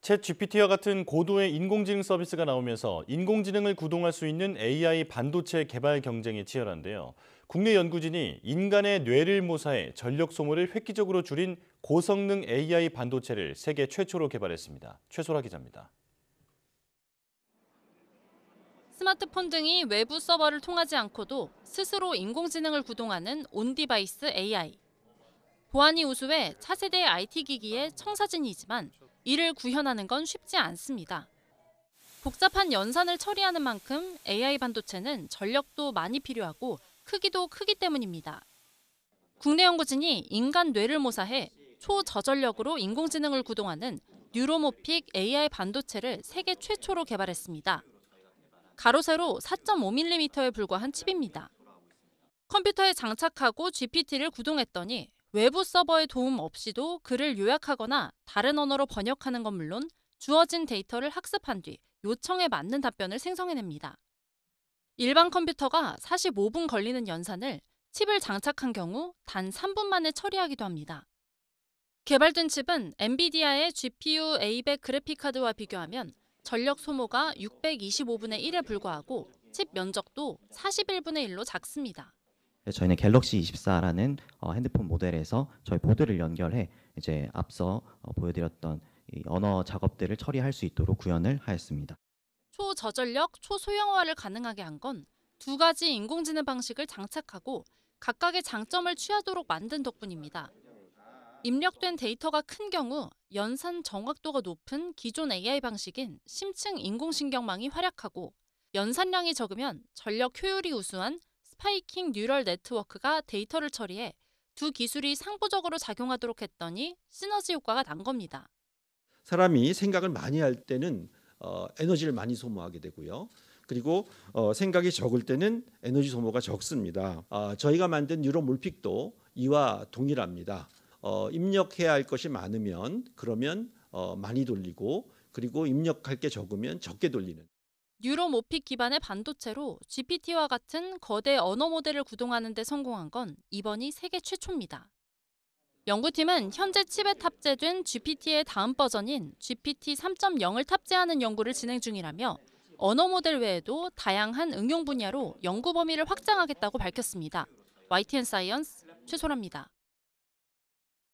챗 GPT와 같은 고도의 인공지능 서비스가 나오면서 인공지능을 구동할 수 있는 AI 반도체 개발 경쟁이 치열한데요. 국내 연구진이 인간의 뇌를 모사해 전력 소모를 획기적으로 줄인 고성능 AI 반도체를 세계 최초로 개발했습니다. 최소라 기자입니다. 스마트폰 등이 외부 서버를 통하지 않고도 스스로 인공지능을 구동하는 온디바이스 AI. 보안이 우수해 차세대 IT 기기의 청사진이지만 이를 구현하는 건 쉽지 않습니다. 복잡한 연산을 처리하는 만큼 AI 반도체는 전력도 많이 필요하고 크기도 크기 때문입니다. 국내 연구진이 인간 뇌를 모사해 초저전력으로 인공지능을 구동하는 뉴로모픽 AI 반도체를 세계 최초로 개발했습니다. 가로 세로 4.5mm에 불과한 칩입니다. 컴퓨터에 장착하고 GPT를 구동했더니 외부 서버의 도움 없이도 글을 요약하거나 다른 언어로 번역하는 건 물론 주어진 데이터를 학습한 뒤 요청에 맞는 답변을 생성해냅니다. 일반 컴퓨터가 45분 걸리는 연산을 칩을 장착한 경우 단 3분 만에 처리하기도 합니다. 개발된 칩은 엔비디아의 GPU A100 그래픽카드와 비교하면 전력 소모가 625분의 1에 불과하고 칩 면적도 41분의 1로 작습니다. 저희는 갤럭시 24라는 어, 핸드폰 모델에서 저희 보드를 연결해 이제 앞서 어, 보여드렸던 이 언어 작업들을 처리할 수 있도록 구현을 하였습니다. 초저전력, 초소형화를 가능하게 한 건 두 가지 인공지능 방식을 장착하고 각각의 장점을 취하도록 만든 덕분입니다. 입력된 데이터가 큰 경우 연산 정확도가 높은 기존 AI 방식인 심층 인공신경망이 활약하고 연산량이 적으면 전력 효율이 우수한 파이킹 뉴럴 네트워크가 데이터를 처리해 두 기술이 상부적으로 작용하도록 했더니 시너지 효과가 난 겁니다. 사람이 생각을 많이 할 때는 어, 에너지를 많이 소모하게 되고요. 그리고 어, 생각이 적을 때는 에너지 소모가 적습니다. 아, 저희가 만든 뉴로 몰픽도 이와 동일합니다. 어, 입력해야 할 것이 많으면 그러면 어, 많이 돌리고 그리고 입력할 게 적으면 적게 돌리는. 뉴로모픽 기반의 반도체로 GPT와 같은 거대 언어 모델을 구동하는 데 성공한 건 이번이 세계 최초입니다. 연구팀은 현재 칩에 탑재된 GPT의 다음 버전인 GPT 3.0을 탑재하는 연구를 진행 중이라며 언어 모델 외에도 다양한 응용 분야로 연구 범위를 확장하겠다고 밝혔습니다. YTN 사이언스 최소라입니다.